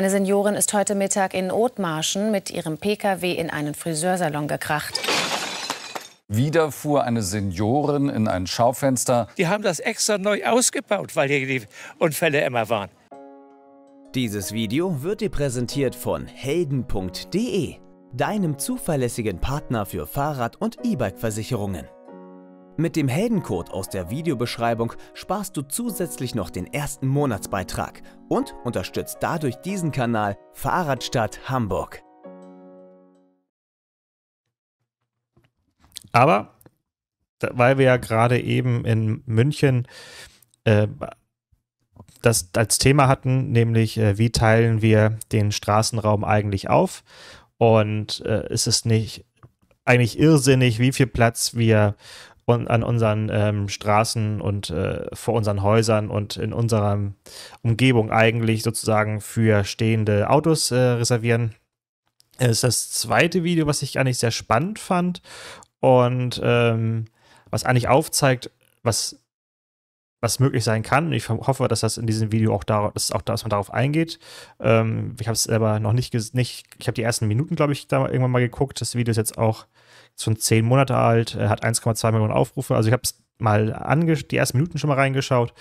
Eine Seniorin ist heute Mittag in Othmarschen mit ihrem Pkw in einen Friseursalon gekracht. Wieder fuhr eine Seniorin in ein Schaufenster. Die haben das extra neu ausgebaut, weil hier die Unfälle immer waren. Dieses Video wird dir präsentiert von helden.de, deinem zuverlässigen Partner für Fahrrad- und E-Bike-Versicherungen. Mit dem Heldencode aus der Videobeschreibung sparst du zusätzlich noch den ersten Monatsbeitrag und unterstützt dadurch diesen Kanal Fahrradstadt Hamburg. Aber weil wir ja gerade eben in München äh, das als Thema hatten, nämlich äh, wie teilen wir den Straßenraum eigentlich auf und äh, ist es nicht eigentlich irrsinnig, wie viel Platz wir und an unseren ähm, Straßen und äh, vor unseren Häusern und in unserer Umgebung eigentlich sozusagen für stehende Autos äh, reservieren. Das ist das zweite Video, was ich eigentlich sehr spannend fand und ähm, was eigentlich aufzeigt, was, was möglich sein kann. Ich hoffe, dass das in diesem Video auch, dass auch dass man darauf eingeht. Ähm, ich habe es selber noch nicht, nicht ich habe die ersten Minuten, glaube ich, da irgendwann mal geguckt. Das Video ist jetzt auch schon zehn Monate alt, äh, hat 1,2 Millionen Aufrufe. Also ich habe es mal die ersten Minuten schon mal reingeschaut.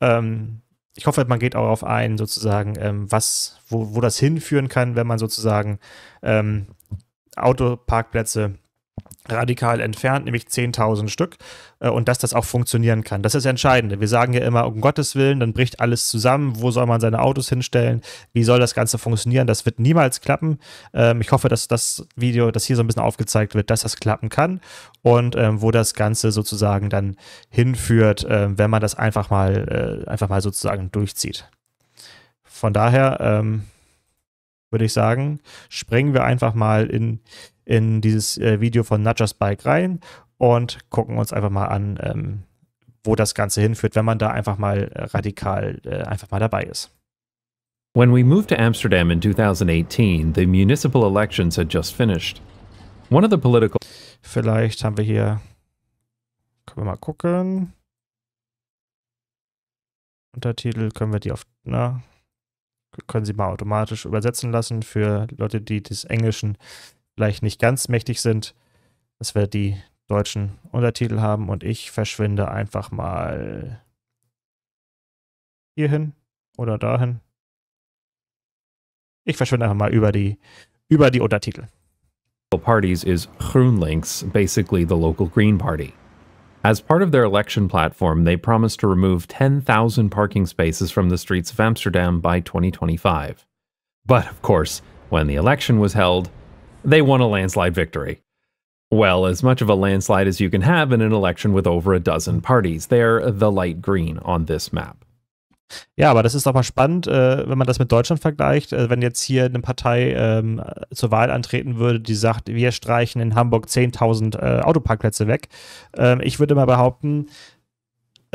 Ähm, ich hoffe, man geht auch auf ein, sozusagen, ähm, was, wo, wo das hinführen kann, wenn man sozusagen ähm, Autoparkplätze radikal entfernt, nämlich 10.000 Stück, äh, und dass das auch funktionieren kann. Das ist das Entscheidende. Wir sagen ja immer, um Gottes Willen, dann bricht alles zusammen, wo soll man seine Autos hinstellen, wie soll das Ganze funktionieren, das wird niemals klappen. Ähm, ich hoffe, dass das Video, das hier so ein bisschen aufgezeigt wird, dass das klappen kann und ähm, wo das Ganze sozusagen dann hinführt, ähm, wenn man das einfach mal, äh, einfach mal sozusagen durchzieht. Von daher, würde ich sagen, springen wir einfach mal in, in dieses äh, Video von Nudgers Bike rein und gucken uns einfach mal an, ähm, wo das Ganze hinführt, wenn man da einfach mal äh, radikal äh, einfach mal dabei ist. When we moved to Amsterdam in 2018, the municipal elections had just finished. One of the political Vielleicht haben wir hier können wir mal gucken. Untertitel können wir die auf na können Sie mal automatisch übersetzen lassen für Leute, die des Englischen vielleicht nicht ganz mächtig sind, dass wir die deutschen Untertitel haben und ich verschwinde einfach mal hierhin oder dahin. Ich verschwinde einfach mal über die, über die Untertitel. Parties is Groenlinks, basically the local Green Party. As part of their election platform, they promised to remove 10,000 parking spaces from the streets of Amsterdam by 2025. But of course, when the election was held, they won a landslide victory. Well, as much of a landslide as you can have in an election with over a dozen parties. They're the light green on this map. Ja, aber das ist doch mal spannend, äh, wenn man das mit Deutschland vergleicht. Äh, wenn jetzt hier eine Partei ähm, zur Wahl antreten würde, die sagt, wir streichen in Hamburg 10.000 äh, Autoparkplätze weg. Ähm, ich würde mal behaupten,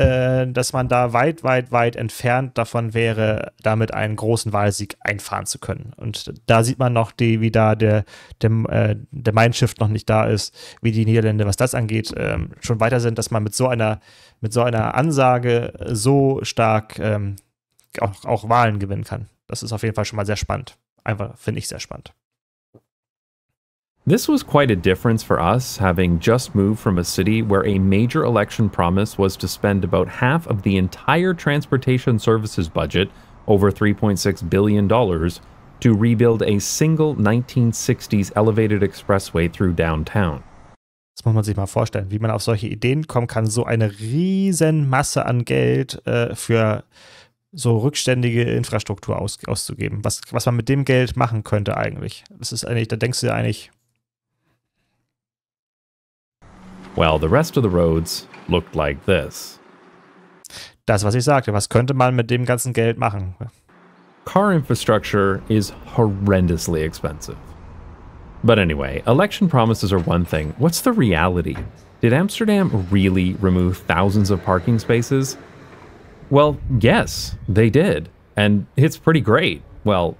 äh, dass man da weit, weit, weit entfernt davon wäre, damit einen großen Wahlsieg einfahren zu können. Und da sieht man noch, die, wie da der, der, äh, der Mindshift noch nicht da ist, wie die Niederländer, was das angeht, ähm, schon weiter sind, dass man mit so einer, mit so einer Ansage so stark ähm, auch, auch Wahlen gewinnen kann. Das ist auf jeden Fall schon mal sehr spannend. Einfach, finde ich sehr spannend. This was quite a difference for us, having just moved from a city where a major election promise was to spend about half of the entire transportation services budget, over $3.6 billion, to rebuild a single 1960s elevated expressway through downtown. Das muss man sich mal vorstellen, wie man auf solche Ideen kommen kann, so eine riesen Masse an Geld äh, für so rückständige Infrastruktur aus, auszugeben. Was, was man mit dem Geld machen könnte eigentlich. Das ist eigentlich, da denkst du ja eigentlich, while the rest of the roads looked like this. Das, was ich sagte, was könnte man mit dem ganzen Geld machen? Car infrastructure is horrendously expensive. But anyway, election promises are one thing. What's the reality? Did Amsterdam really remove thousands of parking spaces? Well, yes, they did. And it's pretty great. Well,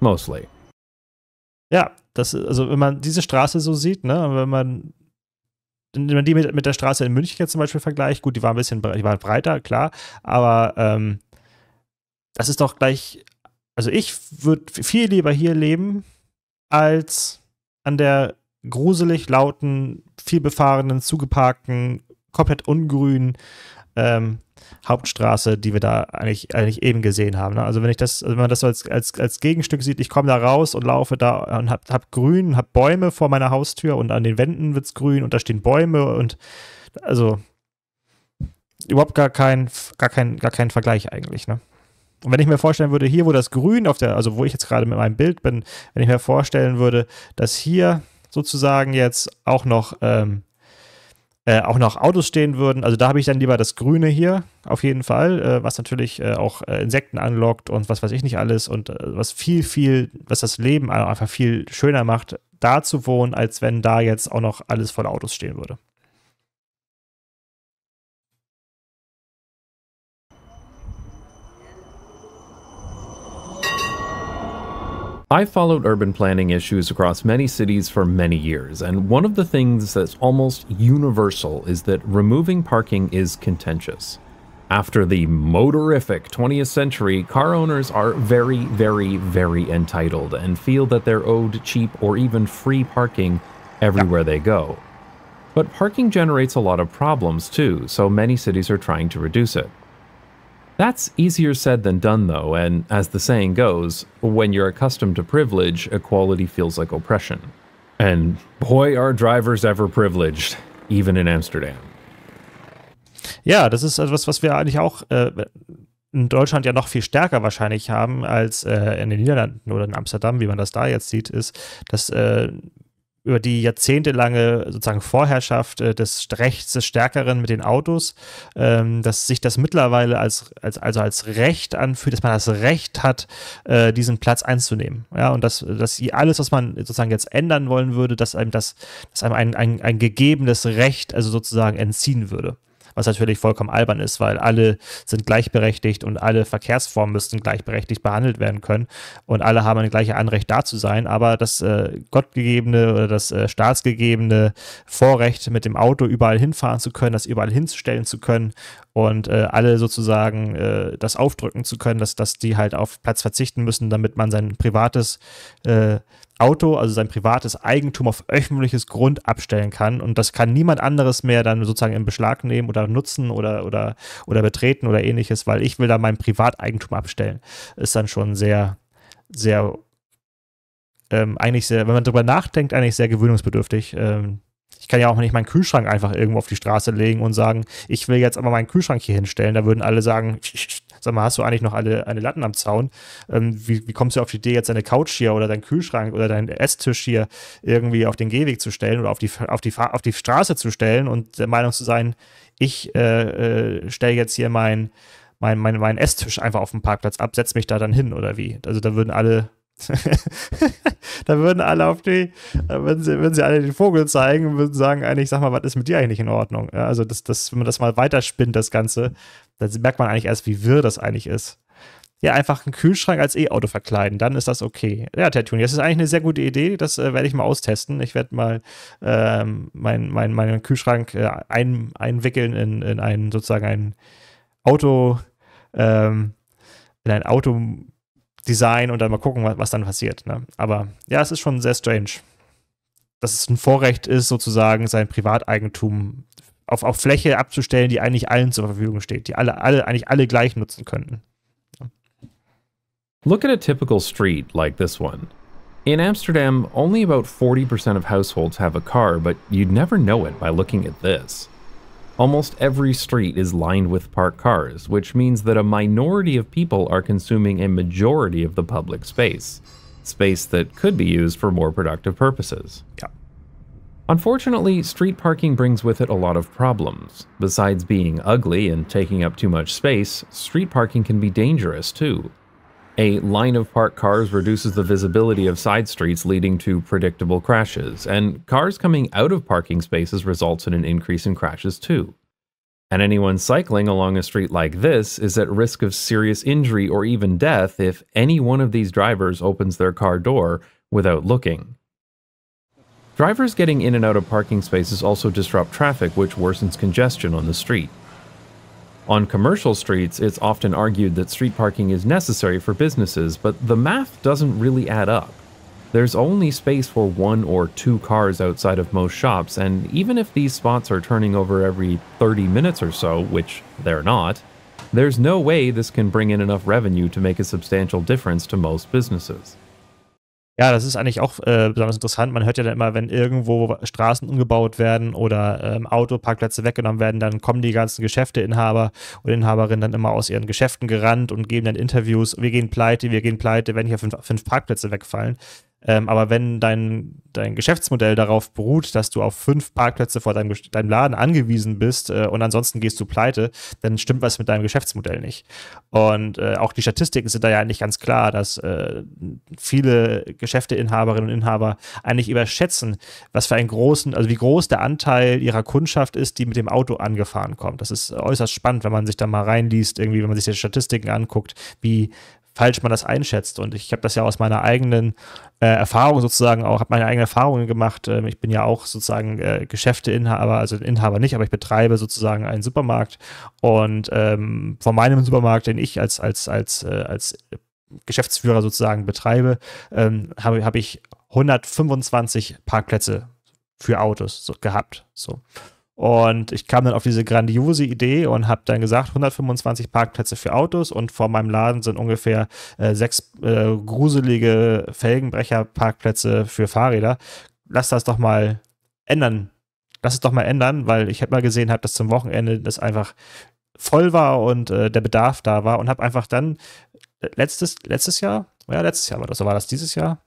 mostly. Ja, That's. also wenn man diese Straße so sieht, ne, wenn man wenn man die mit, mit der Straße in München jetzt zum Beispiel vergleicht, gut, die war ein bisschen die war breiter, klar, aber ähm, das ist doch gleich, also ich würde viel lieber hier leben, als an der gruselig lauten, vielbefahrenen, zugeparkten, komplett ungrünen ähm, Hauptstraße, die wir da eigentlich, eigentlich eben gesehen haben. Ne? Also wenn ich das, also wenn man das so als, als, als Gegenstück sieht, ich komme da raus und laufe da und hab, hab grün, hab Bäume vor meiner Haustür und an den Wänden wird es grün und da stehen Bäume und also überhaupt gar kein, gar kein, gar kein Vergleich eigentlich, ne? Und wenn ich mir vorstellen würde, hier, wo das Grün auf der, also wo ich jetzt gerade mit meinem Bild bin, wenn ich mir vorstellen würde, dass hier sozusagen jetzt auch noch ähm, äh, auch noch Autos stehen würden. Also da habe ich dann lieber das Grüne hier, auf jeden Fall, äh, was natürlich äh, auch äh, Insekten anlockt und was weiß ich nicht alles und äh, was viel, viel, was das Leben einfach viel schöner macht, da zu wohnen, als wenn da jetzt auch noch alles voller Autos stehen würde. I followed urban planning issues across many cities for many years, and one of the things that's almost universal is that removing parking is contentious. After the motorific 20th century, car owners are very, very, very entitled and feel that they're owed cheap or even free parking everywhere they go. But parking generates a lot of problems too, so many cities are trying to reduce it. That's easier said than done, though, and as the saying goes, when you're accustomed to privilege, equality feels like oppression. And boy, are drivers ever privileged, even in Amsterdam. Ja, das ist etwas, was wir eigentlich auch äh, in Deutschland ja noch viel stärker wahrscheinlich haben als äh, in den Niederlanden oder in Amsterdam, wie man das da jetzt sieht, ist, dass äh, über die jahrzehntelange sozusagen Vorherrschaft äh, des Rechts des Stärkeren mit den Autos, ähm, dass sich das mittlerweile als, als, also als Recht anfühlt, dass man das Recht hat, äh, diesen Platz einzunehmen. Ja, und dass, dass alles, was man sozusagen jetzt ändern wollen würde, dass einem das, dass einem ein, ein, ein gegebenes Recht also sozusagen entziehen würde was natürlich vollkommen albern ist, weil alle sind gleichberechtigt und alle Verkehrsformen müssten gleichberechtigt behandelt werden können und alle haben ein gleiches Anrecht da zu sein, aber das äh, gottgegebene oder das äh, staatsgegebene Vorrecht mit dem Auto überall hinfahren zu können, das überall hinstellen zu können und äh, alle sozusagen äh, das aufdrücken zu können, dass, dass die halt auf Platz verzichten müssen, damit man sein privates äh, Auto, also sein privates Eigentum auf öffentliches Grund abstellen kann und das kann niemand anderes mehr dann sozusagen in Beschlag nehmen oder nutzen oder, oder, oder betreten oder ähnliches, weil ich will da mein Privateigentum abstellen. Ist dann schon sehr, sehr, ähm, eigentlich sehr, wenn man darüber nachdenkt, eigentlich sehr gewöhnungsbedürftig. Ähm, ich kann ja auch nicht meinen Kühlschrank einfach irgendwo auf die Straße legen und sagen, ich will jetzt aber meinen Kühlschrank hier hinstellen. Da würden alle sagen, sag mal, hast du eigentlich noch alle, alle Latten am Zaun? Ähm, wie, wie kommst du auf die Idee, jetzt deine Couch hier oder deinen Kühlschrank oder deinen Esstisch hier irgendwie auf den Gehweg zu stellen oder auf die, auf die, auf die Straße zu stellen und der Meinung zu sein, ich äh, äh, stelle jetzt hier meinen mein, mein, mein Esstisch einfach auf den Parkplatz ab, setze mich da dann hin oder wie? Also da würden alle da würden alle auf die, äh, würden sie, würden sie alle den Vogel zeigen und würden sagen, eigentlich, sag mal, was ist mit dir eigentlich in Ordnung? Ja, also, das, das, wenn man das mal weiterspinnt, das Ganze, dann merkt man eigentlich erst, wie wirr das eigentlich ist. Ja, einfach einen Kühlschrank als E-Auto verkleiden, dann ist das okay. Ja, Tattoo, das ist eigentlich eine sehr gute Idee, das äh, werde ich mal austesten. Ich werde mal ähm, mein, mein, meinen Kühlschrank äh, ein, einwickeln in, in einen, sozusagen ein Auto, ähm, in ein Auto Design und dann mal gucken, was, was dann passiert. Ne? Aber ja, es ist schon sehr strange, dass es ein Vorrecht ist, sozusagen sein Privateigentum auf, auf Fläche abzustellen, die eigentlich allen zur Verfügung steht, die alle, alle eigentlich alle gleich nutzen könnten. Look at a typical street like this one. In Amsterdam, only about 40% of households have a car, but you'd never know it by looking at this. Almost every street is lined with parked cars, which means that a minority of people are consuming a majority of the public space, space that could be used for more productive purposes. Yeah. Unfortunately, street parking brings with it a lot of problems. Besides being ugly and taking up too much space, street parking can be dangerous too. A line of parked cars reduces the visibility of side streets, leading to predictable crashes, and cars coming out of parking spaces results in an increase in crashes too. And anyone cycling along a street like this is at risk of serious injury or even death if any one of these drivers opens their car door without looking. Drivers getting in and out of parking spaces also disrupt traffic, which worsens congestion on the street. On commercial streets, it's often argued that street parking is necessary for businesses, but the math doesn't really add up. There's only space for one or two cars outside of most shops, and even if these spots are turning over every 30 minutes or so, which they're not, there's no way this can bring in enough revenue to make a substantial difference to most businesses. Ja, das ist eigentlich auch äh, besonders interessant. Man hört ja dann immer, wenn irgendwo Straßen umgebaut werden oder ähm, Autoparkplätze weggenommen werden, dann kommen die ganzen Geschäfteinhaber und Inhaberinnen dann immer aus ihren Geschäften gerannt und geben dann Interviews. Wir gehen pleite, wir gehen pleite, wenn hier fünf, fünf Parkplätze wegfallen. Ähm, aber wenn dein, dein Geschäftsmodell darauf beruht, dass du auf fünf Parkplätze vor deinem, deinem Laden angewiesen bist äh, und ansonsten gehst du pleite, dann stimmt was mit deinem Geschäftsmodell nicht. Und äh, auch die Statistiken sind da ja eigentlich ganz klar, dass äh, viele Geschäfteinhaberinnen und Inhaber eigentlich überschätzen, was für einen großen, also wie groß der Anteil ihrer Kundschaft ist, die mit dem Auto angefahren kommt. Das ist äußerst spannend, wenn man sich da mal reinliest, irgendwie, wenn man sich die Statistiken anguckt, wie falsch man das einschätzt. Und ich habe das ja aus meiner eigenen äh, Erfahrung sozusagen auch, habe meine eigenen Erfahrungen gemacht. Ähm, ich bin ja auch sozusagen äh, Geschäfteinhaber, also Inhaber nicht, aber ich betreibe sozusagen einen Supermarkt. Und ähm, von meinem Supermarkt, den ich als, als, als, äh, als Geschäftsführer sozusagen betreibe, ähm, habe hab ich 125 Parkplätze für Autos so, gehabt. So. Und ich kam dann auf diese grandiose Idee und habe dann gesagt, 125 Parkplätze für Autos und vor meinem Laden sind ungefähr äh, sechs äh, gruselige Felgenbrecher-Parkplätze für Fahrräder. Lass das doch mal ändern. Lass es doch mal ändern, weil ich habe mal gesehen, hab, dass zum Wochenende das einfach voll war und äh, der Bedarf da war und habe einfach dann äh, letztes, letztes Jahr, ja, letztes Jahr war das, war das dieses Jahr?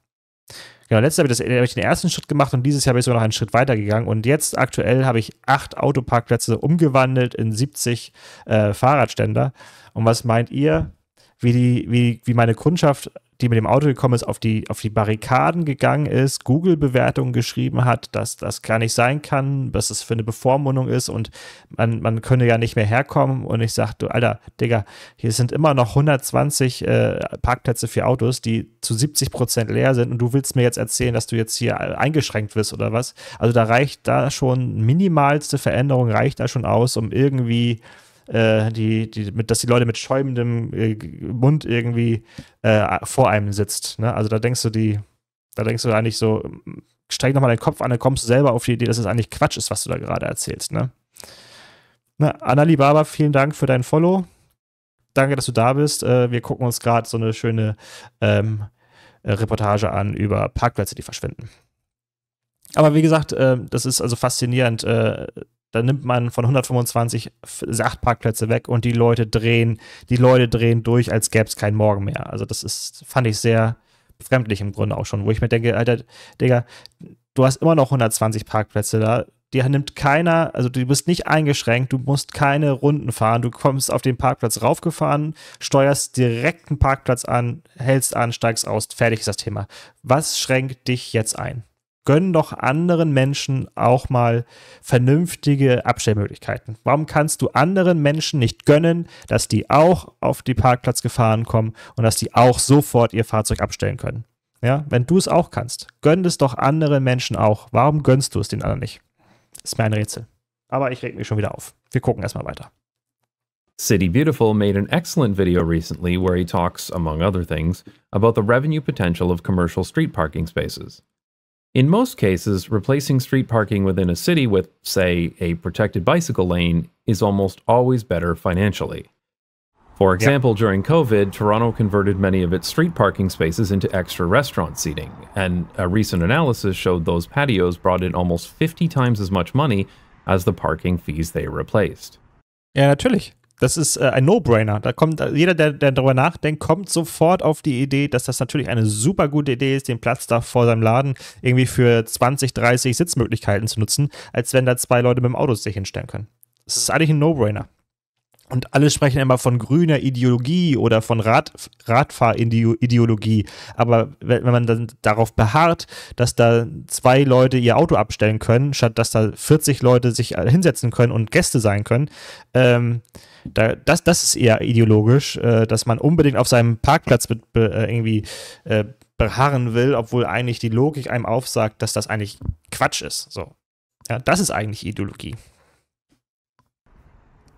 Genau, letztes Jahr habe ich, das, habe ich den ersten Schritt gemacht und dieses Jahr bin ich sogar noch einen Schritt weiter gegangen. Und jetzt aktuell habe ich acht Autoparkplätze umgewandelt in 70 äh, Fahrradständer. Und was meint ihr, wie, die, wie, wie meine Kundschaft die mit dem Auto gekommen ist, auf die, auf die Barrikaden gegangen ist, Google-Bewertungen geschrieben hat, dass das gar nicht sein kann, dass das für eine Bevormundung ist und man, man könne ja nicht mehr herkommen. Und ich sagte, du Alter, Digga, hier sind immer noch 120 äh, Parkplätze für Autos, die zu 70 Prozent leer sind und du willst mir jetzt erzählen, dass du jetzt hier eingeschränkt wirst oder was? Also da reicht da schon, minimalste Veränderung reicht da schon aus, um irgendwie äh, die, die, mit, dass die Leute mit schäumendem äh, Mund irgendwie äh, vor einem sitzt. Ne? Also da denkst du die, da denkst du eigentlich so, ähm, steig nochmal deinen Kopf an, dann kommst du selber auf die Idee, dass es eigentlich Quatsch ist, was du da gerade erzählst. Ne? Na, Annali Baba, vielen Dank für dein Follow. Danke, dass du da bist. Äh, wir gucken uns gerade so eine schöne ähm, Reportage an über Parkplätze, die verschwinden. Aber wie gesagt, ähm, das ist also faszinierend, äh, da nimmt man von 125 Sachparkplätze weg und die Leute drehen, die Leute drehen durch, als gäbe es keinen Morgen mehr. Also das ist, fand ich sehr befremdlich im Grunde auch schon, wo ich mir denke, Alter, Digga, du hast immer noch 120 Parkplätze da. Die nimmt keiner, also du bist nicht eingeschränkt, du musst keine Runden fahren. Du kommst auf den Parkplatz raufgefahren, steuerst direkt einen Parkplatz an, hältst an, steigst aus, fertig ist das Thema. Was schränkt dich jetzt ein? gönn doch anderen Menschen auch mal vernünftige Abstellmöglichkeiten. Warum kannst du anderen Menschen nicht gönnen, dass die auch auf die gefahren kommen und dass die auch sofort ihr Fahrzeug abstellen können? Ja, wenn du es auch kannst, gönn es doch anderen Menschen auch. Warum gönnst du es den anderen nicht? Ist mir ein Rätsel. Aber ich reg mich schon wieder auf. Wir gucken erstmal weiter. City Beautiful made an excellent video recently where he talks, among other things, about the revenue potential of commercial street parking spaces. In most cases, replacing street parking within a city with, say, a protected bicycle lane is almost always better financially. For example, yep. during COVID, Toronto converted many of its street parking spaces into extra restaurant seating, and a recent analysis showed those patios brought in almost 50 times as much money as the parking fees they replaced. Yeah, natürlich. Das ist äh, ein No-Brainer. Da kommt äh, jeder, der, der darüber nachdenkt, kommt sofort auf die Idee, dass das natürlich eine super gute Idee ist, den Platz da vor seinem Laden irgendwie für 20, 30 Sitzmöglichkeiten zu nutzen, als wenn da zwei Leute mit dem Auto sich hinstellen können. Das ist eigentlich ein No-Brainer. Und alle sprechen immer von grüner Ideologie oder von Rad, Radfahrideologie. Aber wenn man dann darauf beharrt, dass da zwei Leute ihr Auto abstellen können, statt dass da 40 Leute sich äh, hinsetzen können und Gäste sein können, ähm, da, das, das ist eher ideologisch, äh, dass man unbedingt auf seinem Parkplatz mit, äh, irgendwie äh, beharren will, obwohl eigentlich die Logik einem aufsagt, dass das eigentlich Quatsch ist. So. Ja, das ist eigentlich Ideologie.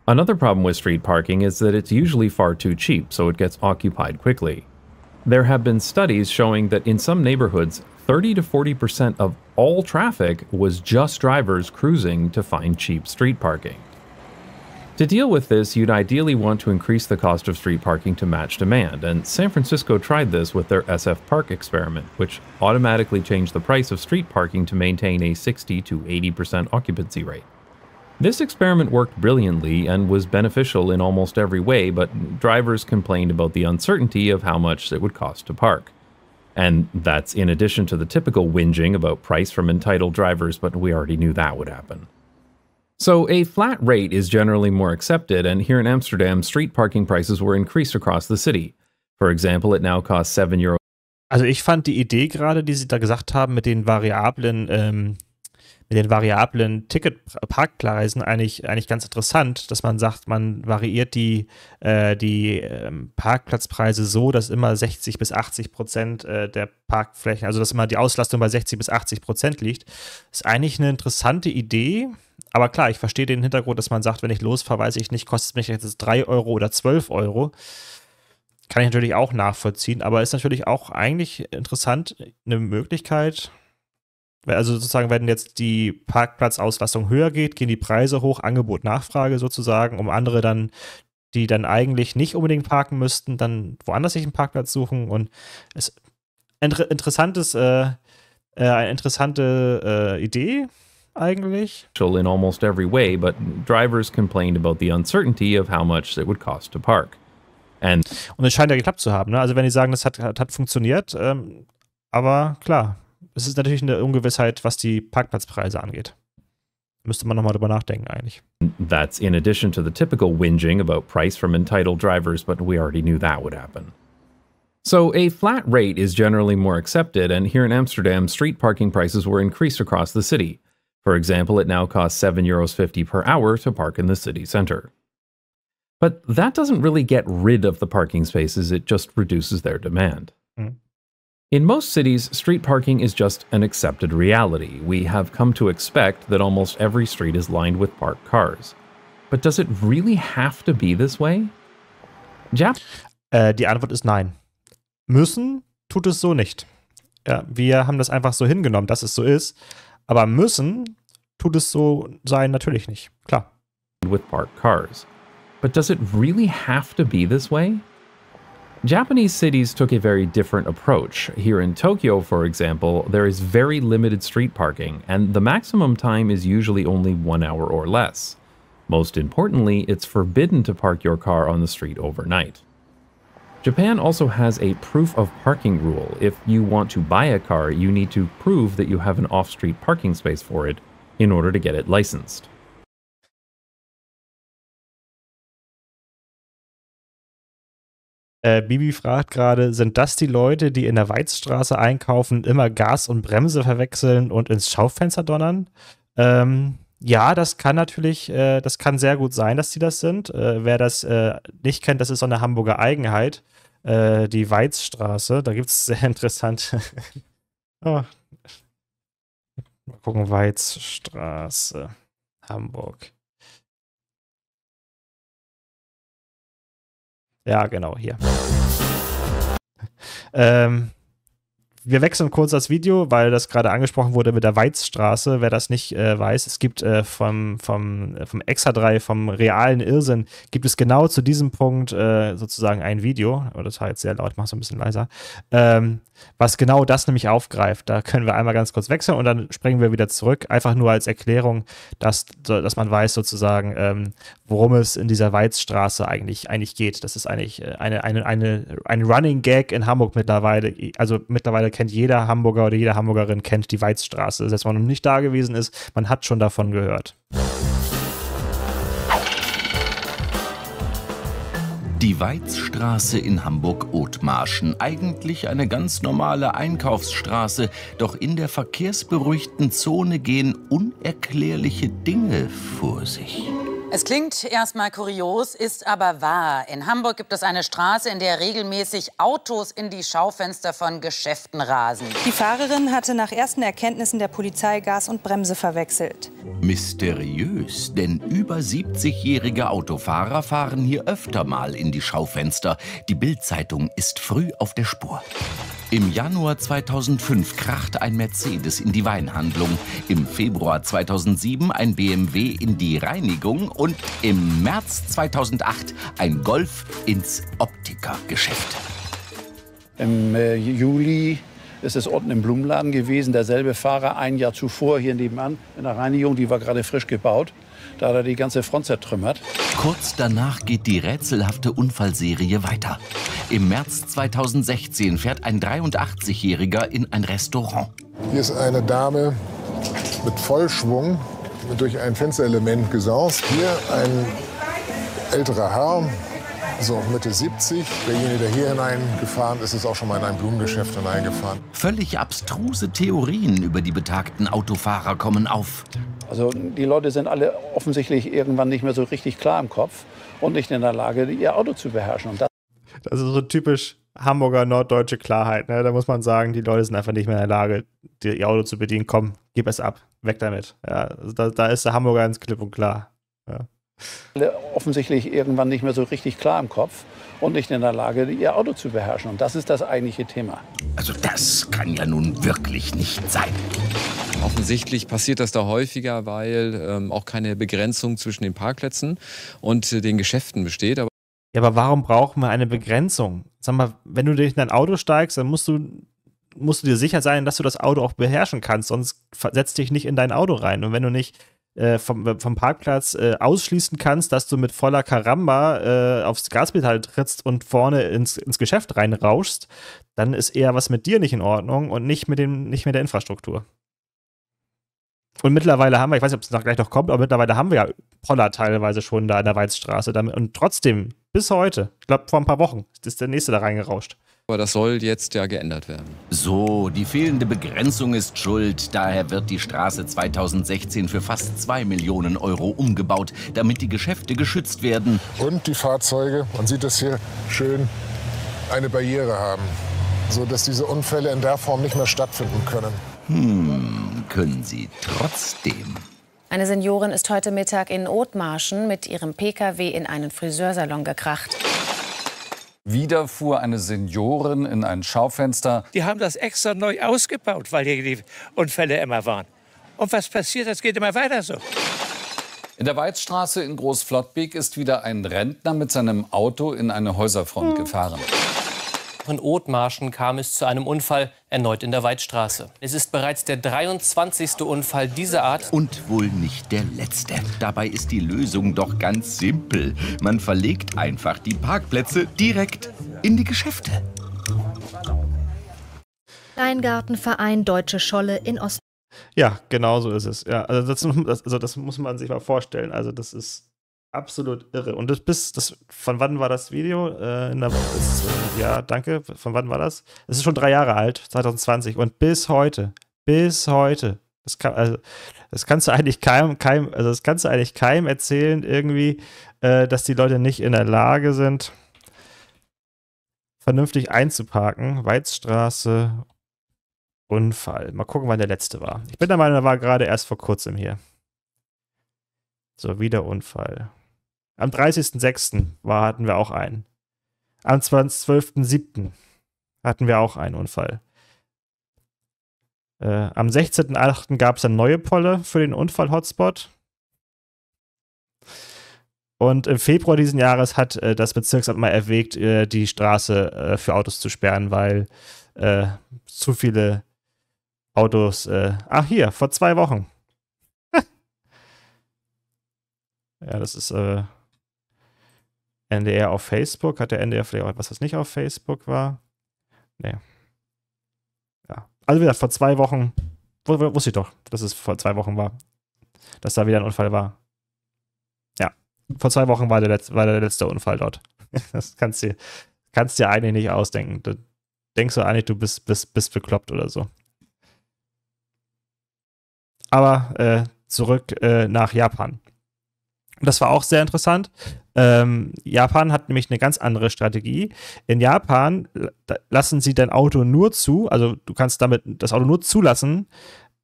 Another problem with street parking is that it's usually far too cheap, so it gets occupied quickly. There have been studies showing that in some neighborhoods, 30 to 40% of all traffic was just drivers cruising to find cheap street parking. To deal with this, you'd ideally want to increase the cost of street parking to match demand, and San Francisco tried this with their SF Park experiment, which automatically changed the price of street parking to maintain a 60 to 80% occupancy rate. This experiment worked brilliantly and was beneficial in almost every way, but drivers complained about the uncertainty of how much it would cost to park. And that's in addition to the typical whinging about price from entitled drivers, but we already knew that would happen. So, a flat rate is generally more accepted, and here in Amsterdam, street parking prices were increased across the city. For example, it now costs 7 euro Also ich fand die Idee gerade, die Sie da gesagt haben mit den variablen ähm, mit den variablen Ticket-Parkpreisen eigentlich, eigentlich ganz interessant, dass man sagt, man variiert die, äh, die ähm, Parkplatzpreise so, dass immer 60 bis 80 Prozent äh, der Parkflächen, also dass immer die Auslastung bei 60 bis 80 Prozent liegt. Ist eigentlich eine interessante Idee. Aber klar, ich verstehe den Hintergrund, dass man sagt, wenn ich losfahre, weiß ich nicht, kostet es mich jetzt 3 Euro oder 12 Euro. Kann ich natürlich auch nachvollziehen, aber ist natürlich auch eigentlich interessant, eine Möglichkeit, also sozusagen, wenn jetzt die Parkplatzauslastung höher geht, gehen die Preise hoch, Angebot, Nachfrage sozusagen, um andere dann, die dann eigentlich nicht unbedingt parken müssten, dann woanders sich einen Parkplatz suchen. Und es inter interessantes, äh, äh, eine interessante äh, Idee eigentlich. In almost every way, but drivers complained about the uncertainty of how much it would cost to park. And und es scheint ja geklappt zu haben. Ne? Also wenn die sagen, das hat, hat, hat funktioniert, ähm, aber klar, es ist natürlich eine Ungewissheit, was die Parkplatzpreise angeht. Müsste man nochmal drüber nachdenken, eigentlich. That's in addition to the typical whinging about price from entitled drivers, but we already knew that would happen. So, a flat rate is generally more accepted, and here in Amsterdam, street parking prices were increased across the city. For example, it now costs 7 euros 50 per hour to park in the city centre. But that doesn't really get rid of the parking spaces, it just reduces their demand. Mm. In most cities, street parking is just an accepted reality. We have come to expect that almost every street is lined with parked cars. But does it really have to be this way? Ja? Äh, die Antwort ist nein. Müssen tut es so nicht. Ja, wir haben das einfach so hingenommen, dass es so ist. Aber müssen tut es so sein natürlich nicht. Klar. With parked cars. But does it really have to be this way? Japanese cities took a very different approach. Here in Tokyo, for example, there is very limited street parking, and the maximum time is usually only one hour or less. Most importantly, it's forbidden to park your car on the street overnight. Japan also has a proof of parking rule. If you want to buy a car, you need to prove that you have an off street parking space for it in order to get it licensed. Äh, Bibi fragt gerade, sind das die Leute, die in der Weizstraße einkaufen, immer Gas und Bremse verwechseln und ins Schaufenster donnern? Ähm, ja, das kann natürlich, äh, das kann sehr gut sein, dass die das sind. Äh, wer das äh, nicht kennt, das ist so eine Hamburger Eigenheit, äh, die Weizstraße. Da gibt es sehr interessante. oh. Mal gucken, Weizstraße, Hamburg. Ja, genau, hier. ähm, wir wechseln kurz das Video, weil das gerade angesprochen wurde mit der Weizstraße. Wer das nicht äh, weiß, es gibt äh, vom, vom, äh, vom Exa 3, vom realen Irrsinn, gibt es genau zu diesem Punkt äh, sozusagen ein Video. Oh, das war jetzt sehr laut, mach es ein bisschen leiser. Ähm, was genau das nämlich aufgreift. Da können wir einmal ganz kurz wechseln und dann springen wir wieder zurück. Einfach nur als Erklärung, dass, dass man weiß sozusagen, ähm, worum es in dieser Weizstraße eigentlich, eigentlich geht. Das ist eigentlich äh, eine, eine, eine, ein Running Gag in Hamburg mittlerweile. Also mittlerweile kennt jeder Hamburger oder jede Hamburgerin kennt die Weizstraße. Selbst wenn man noch nicht da gewesen ist, man hat schon davon gehört. Die Weizstraße in Hamburg-Othmarschen. Eigentlich eine ganz normale Einkaufsstraße, doch in der verkehrsberuhigten Zone gehen unerklärliche Dinge vor sich. Es klingt erstmal kurios, ist aber wahr. In Hamburg gibt es eine Straße, in der regelmäßig Autos in die Schaufenster von Geschäften rasen. Die Fahrerin hatte nach ersten Erkenntnissen der Polizei Gas und Bremse verwechselt. Mysteriös, denn über 70-jährige Autofahrer fahren hier öfter mal in die Schaufenster. Die Bildzeitung ist früh auf der Spur. Im Januar 2005 kracht ein Mercedes in die Weinhandlung, im Februar 2007 ein BMW in die Reinigung und im März 2008 ein Golf ins Optikergeschäft. Im äh, Juli ist es unten im Blumenladen gewesen, derselbe Fahrer ein Jahr zuvor hier nebenan in der Reinigung, die war gerade frisch gebaut. Da hat er die ganze Front zertrümmert. Kurz danach geht die rätselhafte Unfallserie weiter. Im März 2016 fährt ein 83-Jähriger in ein Restaurant. Hier ist eine Dame mit Vollschwung durch ein Fensterelement gesaust. Hier ein älterer Herr so Mitte 70. Derjenige, der hier hineingefahren ist, ist auch schon mal in ein Blumengeschäft hineingefahren. Völlig abstruse Theorien über die betagten Autofahrer kommen auf. Also die Leute sind alle offensichtlich irgendwann nicht mehr so richtig klar im Kopf und nicht in der Lage, ihr Auto zu beherrschen. Und das, das ist so typisch Hamburger norddeutsche Klarheit. Ne? Da muss man sagen, die Leute sind einfach nicht mehr in der Lage, ihr Auto zu bedienen. Komm, gib es ab, weg damit. Ja, also da, da, ist der Hamburger ins Klipp und klar. Ja. Ne, offensichtlich irgendwann nicht mehr so richtig klar im Kopf und nicht in der Lage, ihr Auto zu beherrschen. Und das ist das eigentliche Thema. Also das kann ja nun wirklich nicht sein. Offensichtlich passiert das da häufiger, weil ähm, auch keine Begrenzung zwischen den Parkplätzen und äh, den Geschäften besteht. Aber ja, aber warum brauchen wir eine Begrenzung? Sag mal, wenn du in dein Auto steigst, dann musst du, musst du dir sicher sein, dass du das Auto auch beherrschen kannst, sonst setzt dich nicht in dein Auto rein. Und wenn du nicht äh, vom, vom Parkplatz äh, ausschließen kannst, dass du mit voller Karamba äh, aufs Gaspedal trittst und vorne ins, ins Geschäft reinrauschst, dann ist eher was mit dir nicht in Ordnung und nicht mit, dem, nicht mit der Infrastruktur. Und mittlerweile haben wir, ich weiß nicht, ob es noch gleich noch kommt, aber mittlerweile haben wir ja Poller teilweise schon da in der Weizstraße. Damit, und trotzdem, bis heute, ich glaube vor ein paar Wochen, ist der nächste da reingerauscht. Aber das soll jetzt ja geändert werden. So, die fehlende Begrenzung ist schuld. Daher wird die Straße 2016 für fast 2 Millionen Euro umgebaut, damit die Geschäfte geschützt werden. Und die Fahrzeuge, man sieht das hier schön, eine Barriere haben, sodass diese Unfälle in der Form nicht mehr stattfinden können. Hm, können sie trotzdem. Eine Seniorin ist heute Mittag in Othmarschen mit ihrem Pkw in einen Friseursalon gekracht. Wieder fuhr eine Seniorin in ein Schaufenster. Die haben das extra neu ausgebaut, weil hier die Unfälle immer waren. Und was passiert, das geht immer weiter so. In der Weizstraße in Großflottbek ist wieder ein Rentner mit seinem Auto in eine Häuserfront hm. gefahren mehrfachen Othmarschen kam es zu einem Unfall, erneut in der Weidstraße. Es ist bereits der 23. Unfall dieser Art. Und wohl nicht der letzte. Dabei ist die Lösung doch ganz simpel. Man verlegt einfach die Parkplätze direkt in die Geschäfte. Kleingartenverein Deutsche Scholle in Ost. Ja, genau so ist es. Ja, also das, also das muss man sich mal vorstellen. Also das ist absolut irre. Und das bist, das, von wann war das Video? Äh, der, ist, äh, ja, danke. Von wann war das? Es ist schon drei Jahre alt, 2020. Und bis heute, bis heute, das, kann, also, das kannst du eigentlich keinem, keinem, also das kannst du eigentlich keinem erzählen, irgendwie, äh, dass die Leute nicht in der Lage sind, vernünftig einzuparken. Weizstraße, Unfall. Mal gucken, wann der letzte war. Ich bin der Meinung, er war gerade erst vor kurzem hier. So, wieder Unfall. Am 30.06. War, hatten wir auch einen. Am 12.07. hatten wir auch einen Unfall. Äh, am 16.08. gab es eine neue Polle für den Unfall-Hotspot. Und im Februar diesen Jahres hat äh, das Bezirksamt mal erwägt, äh, die Straße äh, für Autos zu sperren, weil äh, zu viele Autos. Äh, ach, hier, vor zwei Wochen. ja, das ist. NDR auf Facebook. Hat der NDR vielleicht auch etwas, was nicht auf Facebook war? Nee. Ja. Also wieder vor zwei Wochen, wusste ich doch, dass es vor zwei Wochen war, dass da wieder ein Unfall war. Ja, vor zwei Wochen war der, letzte, war der letzte Unfall dort. Das kannst du kannst dir eigentlich nicht ausdenken. Du denkst du eigentlich, du bist, bist, bist bekloppt oder so. Aber äh, zurück äh, nach Japan. Und das war auch sehr interessant. Ähm, Japan hat nämlich eine ganz andere Strategie. In Japan lassen sie dein Auto nur zu, also du kannst damit das Auto nur zulassen,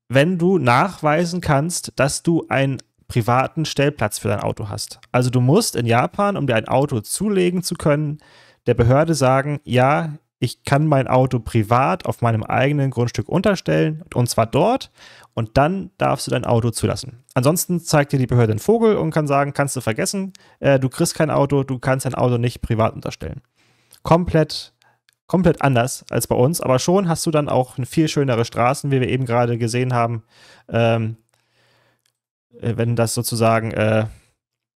wenn du nachweisen kannst, dass du einen privaten Stellplatz für dein Auto hast. Also du musst in Japan, um dir ein Auto zulegen zu können, der Behörde sagen, ja, ich kann mein Auto privat auf meinem eigenen Grundstück unterstellen und zwar dort und dann darfst du dein Auto zulassen. Ansonsten zeigt dir die Behörde den Vogel und kann sagen, kannst du vergessen, äh, du kriegst kein Auto, du kannst dein Auto nicht privat unterstellen. Komplett, komplett anders als bei uns, aber schon hast du dann auch viel schönere Straßen, wie wir eben gerade gesehen haben, ähm, äh, wenn das sozusagen, äh,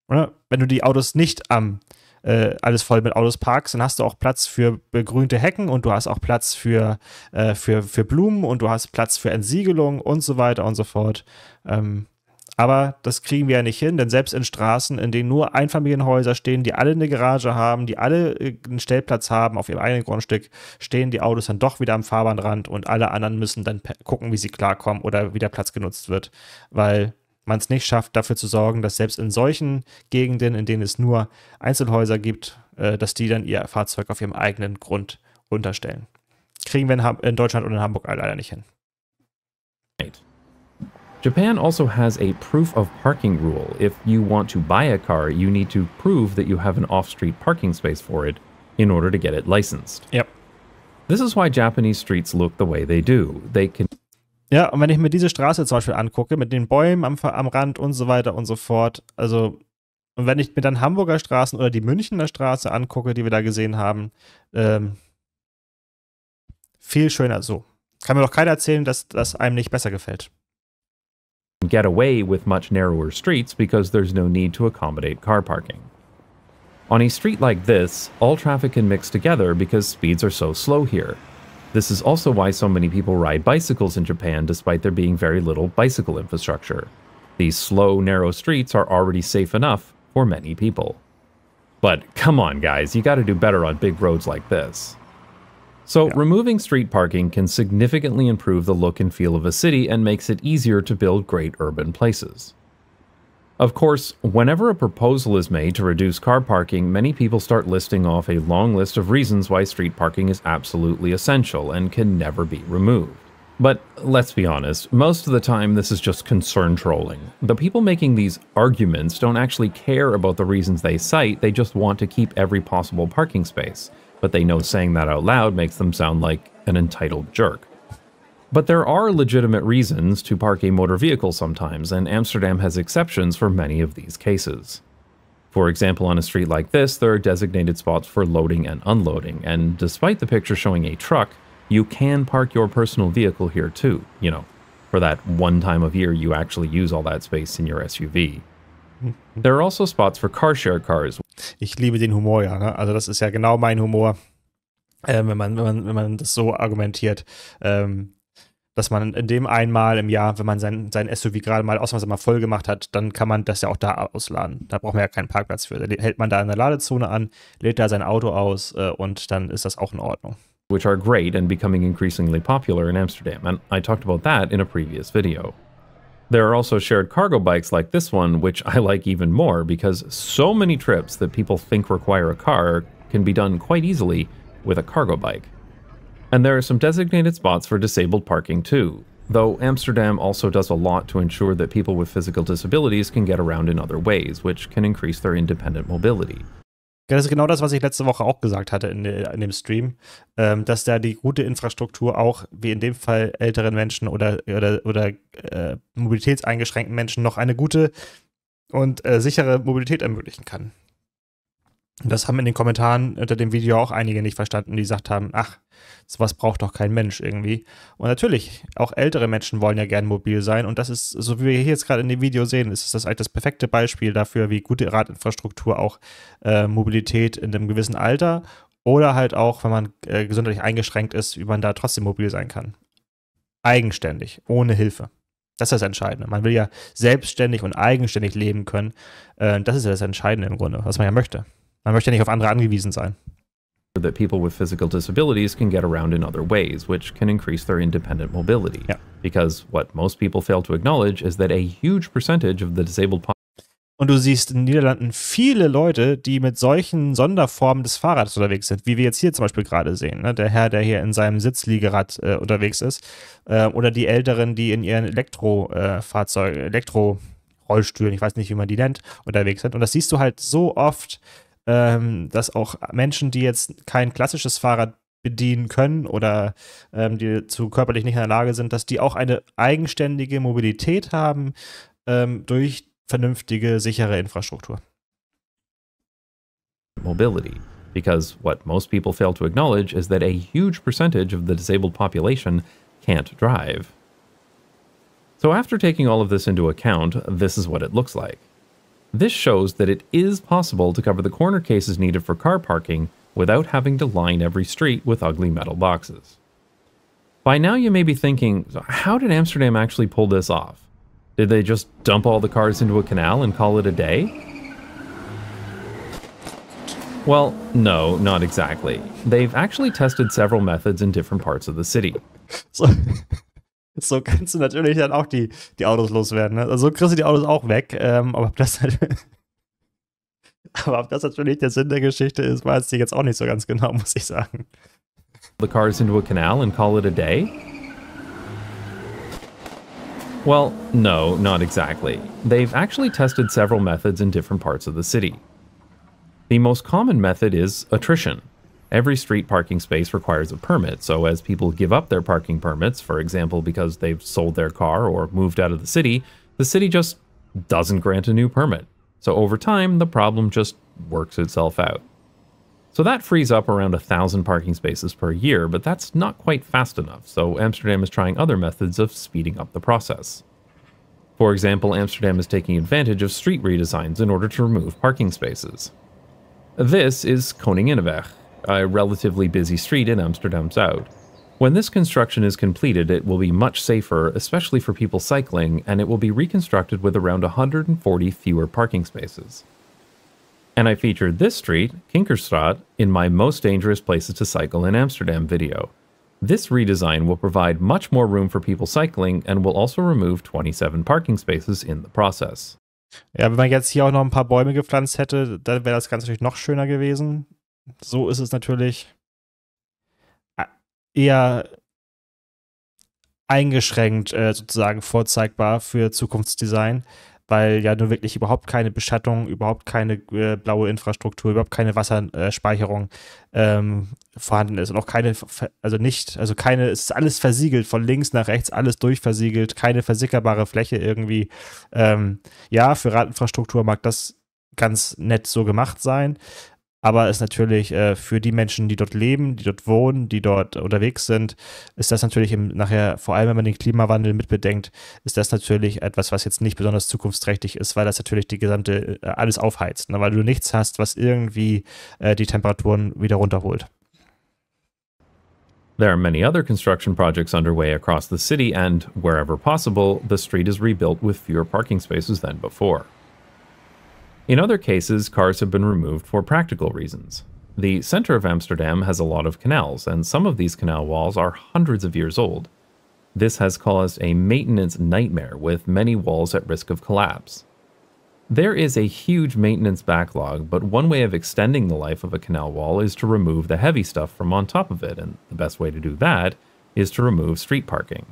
ne, wenn du die Autos nicht am äh, alles voll mit Autos parkst, dann hast du auch Platz für begrünte Hecken und du hast auch Platz für, äh, für, für Blumen und du hast Platz für Entsiegelung und so weiter und so fort. Ähm, aber das kriegen wir ja nicht hin, denn selbst in Straßen, in denen nur Einfamilienhäuser stehen, die alle eine Garage haben, die alle äh, einen Stellplatz haben auf ihrem eigenen Grundstück, stehen die Autos dann doch wieder am Fahrbahnrand und alle anderen müssen dann gucken, wie sie klarkommen oder wie der Platz genutzt wird. Weil man es nicht schafft, dafür zu sorgen, dass selbst in solchen Gegenden, in denen es nur Einzelhäuser gibt, äh, dass die dann ihr Fahrzeug auf ihrem eigenen Grund unterstellen. Kriegen wir in, ha in Deutschland und in Hamburg leider nicht hin. Right. Japan also has a proof of parking rule. If you want to buy a car, you need to prove that you have an off street parking space for it in order to get it licensed. Yep. This is why Japanese streets look the way they do. They can ja, und wenn ich mir diese Straße zum Beispiel angucke, mit den Bäumen am, am Rand und so weiter und so fort, also und wenn ich mir dann Hamburger Straßen oder die Münchner Straße angucke, die wir da gesehen haben, ähm, viel schöner so. Kann mir doch keiner erzählen, dass das einem nicht besser gefällt. Get away with much narrower streets because there's no need to accommodate car parking. On a street like this, all traffic can mix together because speeds are so slow here. This is also why so many people ride bicycles in Japan despite there being very little bicycle infrastructure. These slow, narrow streets are already safe enough for many people. But come on, guys, you gotta do better on big roads like this. So, yeah. removing street parking can significantly improve the look and feel of a city and makes it easier to build great urban places. Of course, whenever a proposal is made to reduce car parking, many people start listing off a long list of reasons why street parking is absolutely essential and can never be removed. But let's be honest, most of the time this is just concern trolling. The people making these arguments don't actually care about the reasons they cite, they just want to keep every possible parking space. But they know saying that out loud makes them sound like an entitled jerk. But there are legitimate reasons to park a motor vehicle sometimes, and Amsterdam has exceptions for many of these cases. For example, on a street like this, there are designated spots for loading and unloading, and despite the picture showing a truck, you can park your personal vehicle here too, you know, for that one time of year you actually use all that space in your SUV. There are also spots for car share cars. Ich liebe den Humor ja, ne? also das ist ja genau mein Humor. Äh, wenn, man, wenn, man, wenn man das so argumentiert, ähm, dass man in dem einmal im Jahr, wenn man sein, sein SUV gerade mal ausnahmsweise mal voll gemacht hat, dann kann man das ja auch da ausladen. Da braucht man ja keinen Parkplatz für. Da hält man da in der Ladezone an, lädt da sein Auto aus äh, und dann ist das auch in Ordnung. Which are great and becoming increasingly popular in Amsterdam, and I talked about that in a previous video. There are also shared cargo bikes like this one, which I like even more because so many trips that people think require a car can be done quite easily with a cargo bike. And there are some designated spots for disabled parking too, though Amsterdam also does a lot to ensure that people with physical disabilities can get around in other ways, which can increase their independent mobility. Das ist genau das, was ich letzte Woche auch gesagt hatte in, in dem Stream, ähm, dass da die gute Infrastruktur auch, wie in dem Fall älteren Menschen oder, oder, oder äh, mobilitätseingeschränkten Menschen, noch eine gute und äh, sichere Mobilität ermöglichen kann. Das haben in den Kommentaren unter dem Video auch einige nicht verstanden, die gesagt haben, ach, sowas braucht doch kein Mensch irgendwie. Und natürlich, auch ältere Menschen wollen ja gern mobil sein. Und das ist, so wie wir hier jetzt gerade in dem Video sehen, ist das eigentlich das perfekte Beispiel dafür, wie gute Radinfrastruktur auch äh, Mobilität in einem gewissen Alter oder halt auch, wenn man äh, gesundheitlich eingeschränkt ist, wie man da trotzdem mobil sein kann. Eigenständig, ohne Hilfe. Das ist das Entscheidende. Man will ja selbstständig und eigenständig leben können. Äh, das ist ja das Entscheidende im Grunde, was man ja möchte. Man möchte nicht auf andere angewiesen sein. That people with physical disabilities can get around in other ways, which can increase their independent mobility. Yeah. Because what most people fail to acknowledge is that a huge percentage of the disabled und du siehst in den Niederlanden viele Leute, die mit solchen Sonderformen des Fahrrads unterwegs sind, wie wir jetzt hier zum Beispiel gerade sehen. Ne? Der Herr, der hier in seinem Sitzliegerad äh, unterwegs ist, äh, oder die Älteren, die in ihren Elektrofahrzeugen, äh, Elektrorollstühlen, ich weiß nicht, wie man die nennt, unterwegs sind. Und das siehst du halt so oft, ähm, dass auch Menschen, die jetzt kein klassisches Fahrrad bedienen können oder ähm, die zu körperlich nicht in der Lage sind, dass die auch eine eigenständige Mobilität haben ähm, durch vernünftige, sichere Infrastruktur. Mobility. Because what most people fail to acknowledge is that a huge percentage of the disabled population can't drive. So after taking all of this into account, this is what it looks like. This shows that it is possible to cover the corner cases needed for car parking without having to line every street with ugly metal boxes. By now you may be thinking, how did Amsterdam actually pull this off? Did they just dump all the cars into a canal and call it a day? Well, no, not exactly. They've actually tested several methods in different parts of the city. So, So kannst du natürlich dann auch die, die Autos loswerden. Ne? Also so kriegst du die Autos auch weg. Ähm, aber ob das, halt aber ob das natürlich der Sinn der Geschichte ist, weiß ich jetzt auch nicht so ganz genau, muss ich sagen. The cars into a canal and call it a day? Well, no, not exactly. They've actually tested several methods in different parts of the city. The most common method is attrition. every street parking space requires a permit. So, as people give up their parking permits, for example, because they've sold their car or moved out of the city, the city just doesn't grant a new permit. So, over time, the problem just works itself out. So, that frees up around a 1,000 parking spaces per year, but that's not quite fast enough, so Amsterdam is trying other methods of speeding up the process. For example, Amsterdam is taking advantage of street redesigns in order to remove parking spaces. This is Koninginneweg, a relatively busy street in Amsterdam South. When this construction is completed, it will be much safer, especially for people cycling, and it will be reconstructed with around 140 fewer parking spaces. And I featured this street, Kinkerstraat, in my Most Dangerous Places to Cycle in Amsterdam video. This redesign will provide much more room for people cycling and will also remove 27 parking spaces in the process. Ja, wenn man jetzt hier auch noch ein paar Bäume gepflanzt hätte, dann wäre das Ganze natürlich noch schöner gewesen. so ist es natürlich äh, eher eingeschränkt äh, sozusagen vorzeigbar für Zukunftsdesign, weil ja nur wirklich überhaupt keine Beschattung, überhaupt keine äh, blaue Infrastruktur, überhaupt keine Wasserspeicherung ähm, vorhanden ist und auch keine, also nicht, also keine, es ist alles versiegelt von links nach rechts, alles durchversiegelt, keine versickerbare Fläche irgendwie. Ähm, ja, für Radinfrastruktur mag das ganz nett so gemacht sein, aber es ist natürlich äh, für die Menschen, die dort leben, die dort wohnen, die dort unterwegs sind, ist das natürlich im, nachher, vor allem wenn man den Klimawandel mitbedenkt, ist das natürlich etwas, was jetzt nicht besonders zukunftsträchtig ist, weil das natürlich die gesamte, äh, alles aufheizt, ne? weil du nichts hast, was irgendwie äh, die Temperaturen wieder runterholt. There are many other construction projects underway across the city, and wherever possible, the street is rebuilt with fewer parking spaces than before. In other cases, cars have been removed for practical reasons. The center of Amsterdam has a lot of canals, and some of these canal walls are hundreds of years old. This has caused a maintenance nightmare with many walls at risk of collapse. There is a huge maintenance backlog, but one way of extending the life of a canal wall is to remove the heavy stuff from on top of it, and the best way to do that is to remove street parking.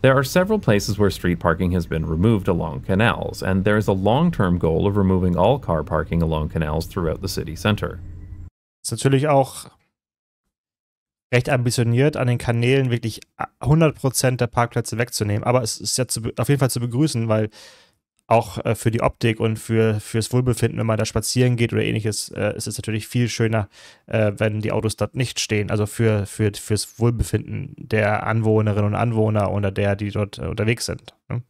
There are several places where street parking has been removed along canals, and there is a long term goal of removing all car parking along canals throughout the city center. It's natürlich auch recht ambitioniert, an den Kanälen wirklich 100% der Parkplätze wegzunehmen, aber es ist ja zu, auf jeden Fall zu begrüßen, weil auch äh, für die Optik und für fürs Wohlbefinden, wenn man da spazieren geht oder ähnliches, äh, ist es natürlich viel schöner, äh, wenn die Autos dort nicht stehen. Also für, für fürs Wohlbefinden der Anwohnerinnen und Anwohner oder der, die dort äh, unterwegs sind. Ne?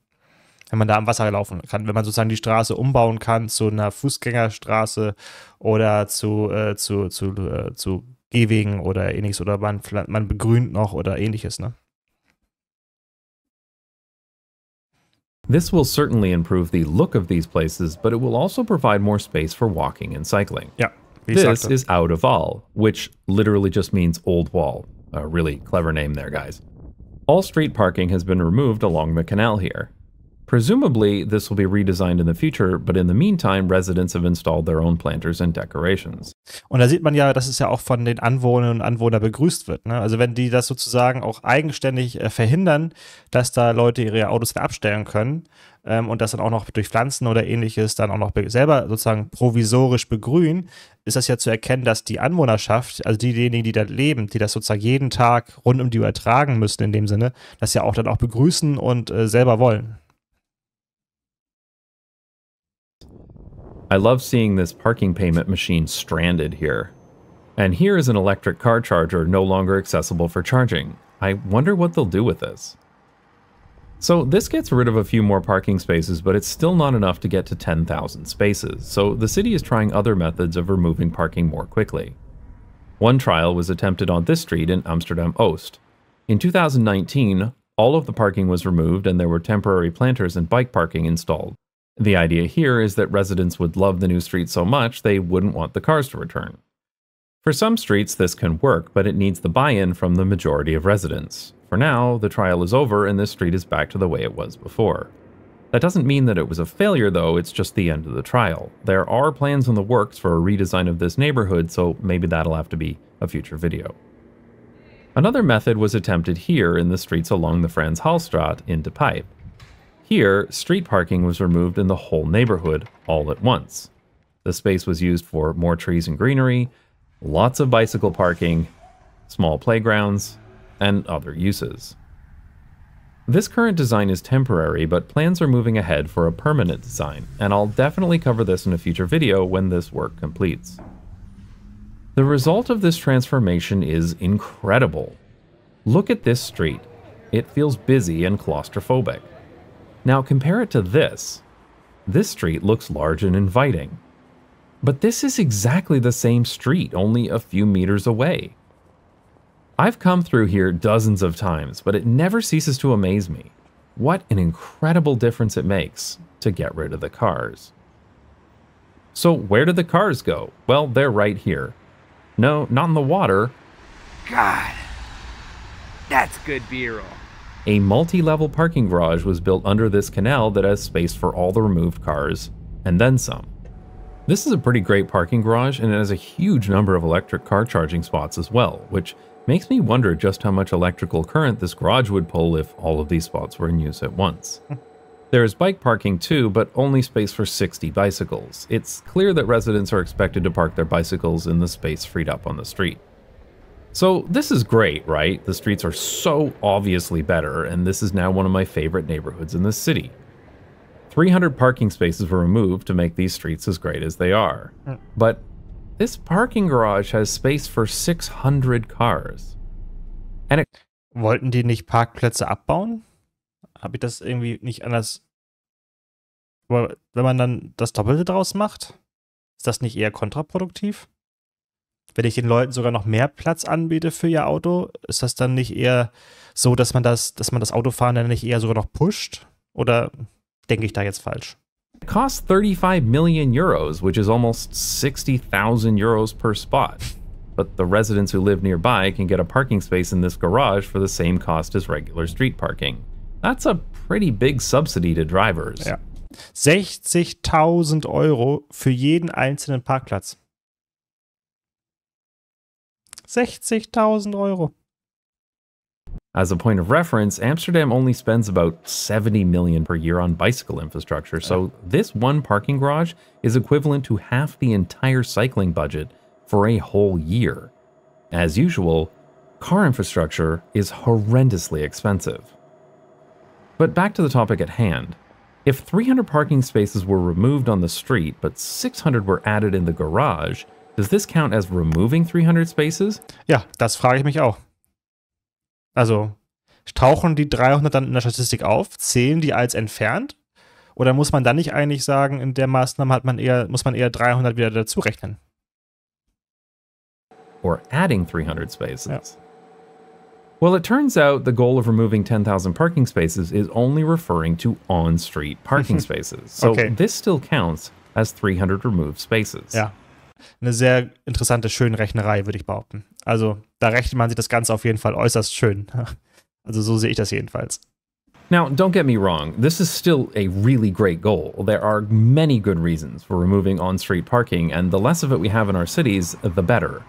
Wenn man da am Wasser laufen kann, wenn man sozusagen die Straße umbauen kann zu einer Fußgängerstraße oder zu, äh, zu, zu, äh, zu Gehwegen oder ähnliches oder man, man begrünt noch oder ähnliches, ne? This will certainly improve the look of these places, but it will also provide more space for walking and cycling. Yeah. This is all, which literally just means old wall. A really clever name there, guys. All street parking has been removed along the canal here. Presumably, this will be redesigned in the future, but in the meantime, residents have installed their own planters and decorations. Und da sieht man ja, dass es ja auch von den Anwohnern und Anwohnern begrüßt wird. Ne? Also wenn die das sozusagen auch eigenständig äh, verhindern, dass da Leute ihre Autos abstellen können ähm, und das dann auch noch durch Pflanzen oder ähnliches dann auch noch selber sozusagen provisorisch begrünen, ist das ja zu erkennen, dass die Anwohnerschaft, also diejenigen, die da leben, die das sozusagen jeden Tag rund um die Uhr ertragen müssen in dem Sinne, das ja auch dann auch begrüßen und äh, selber wollen. I love seeing this parking payment machine stranded here. And here is an electric car charger no longer accessible for charging. I wonder what they'll do with this. So this gets rid of a few more parking spaces, but it's still not enough to get to 10,000 spaces, so the city is trying other methods of removing parking more quickly. One trial was attempted on this street in Amsterdam Oost. In 2019, all of the parking was removed and there were temporary planters and bike parking installed. The idea here is that residents would love the new street so much they wouldn't want the cars to return. For some streets, this can work, but it needs the buy in from the majority of residents. For now, the trial is over and this street is back to the way it was before. That doesn't mean that it was a failure, though, it's just the end of the trial. There are plans in the works for a redesign of this neighborhood, so maybe that'll have to be a future video. Another method was attempted here in the streets along the Franz Hallstraat into Pipe. Here, street parking was removed in the whole neighborhood all at once. The space was used for more trees and greenery, lots of bicycle parking, small playgrounds, and other uses. This current design is temporary, but plans are moving ahead for a permanent design, and I'll definitely cover this in a future video when this work completes. The result of this transformation is incredible. Look at this street. It feels busy and claustrophobic. Now compare it to this. This street looks large and inviting. But this is exactly the same street, only a few meters away. I've come through here dozens of times, but it never ceases to amaze me. What an incredible difference it makes to get rid of the cars. So where did the cars go? Well, they're right here. No, not in the water. God, that's good B-roll. A multi-level parking garage was built under this canal that has space for all the removed cars, and then some. This is a pretty great parking garage and it has a huge number of electric car charging spots as well, which makes me wonder just how much electrical current this garage would pull if all of these spots were in use at once. There is bike parking too, but only space for 60 bicycles. It's clear that residents are expected to park their bicycles in the space freed up on the street. So this is great, right? The streets are so obviously better, and this is now one of my favorite neighborhoods in the city. 300 parking spaces were removed to make these streets as great as they are. Hmm. But this parking garage has space for 600 cars. And it Wollten die nicht Parkplätze abbauen? Habe ich das irgendwie nicht anders? wenn man dann das Doppelte draus macht, ist das nicht eher kontraproduktiv? wenn ich den Leuten sogar noch mehr Platz anbiete für ihr Auto, ist das dann nicht eher so, dass man das, dass man das Autofahren dann nicht eher sogar noch pusht? Oder denke ich da jetzt falsch? It 35 million euros, which is almost 60,000 euros per spot. But the residents who live nearby can get a parking space in this garage for the same cost as regular street parking. That's a pretty big subsidy to drivers. Ja. 60.000 Euro für jeden einzelnen Parkplatz. 60.000 Euro. As a point of reference, Amsterdam only spends about 70 million per year on bicycle infrastructure, so this one parking garage is equivalent to half the entire cycling budget for a whole year. As usual, car infrastructure is horrendously expensive. But back to the topic at hand. If 300 parking spaces were removed on the street but 600 were added in the garage, does this count as removing 300 spaces? Ja, das frage ich mich auch. Also, tauchen die 300 dann in der Statistik auf? Zählen die als entfernt? Oder muss man dann nicht eigentlich sagen, in der Maßnahme hat man eher, muss man eher 300 wieder dazu rechnen? Or adding 300 spaces. Ja. Well, it turns out the goal of removing 10,000 parking spaces is only referring to on street parking spaces. So okay. this still counts as 300 removed spaces. Yeah. eine sehr interessante, schöne Rechnerei, würde ich behaupten. Also da rechnet man sich das Ganze auf jeden Fall äußerst schön. Also so sehe ich das jedenfalls. Now, don't get me wrong, this is still a really great goal. There are many good reasons for removing on street parking, and the less of it we have in our cities, the better.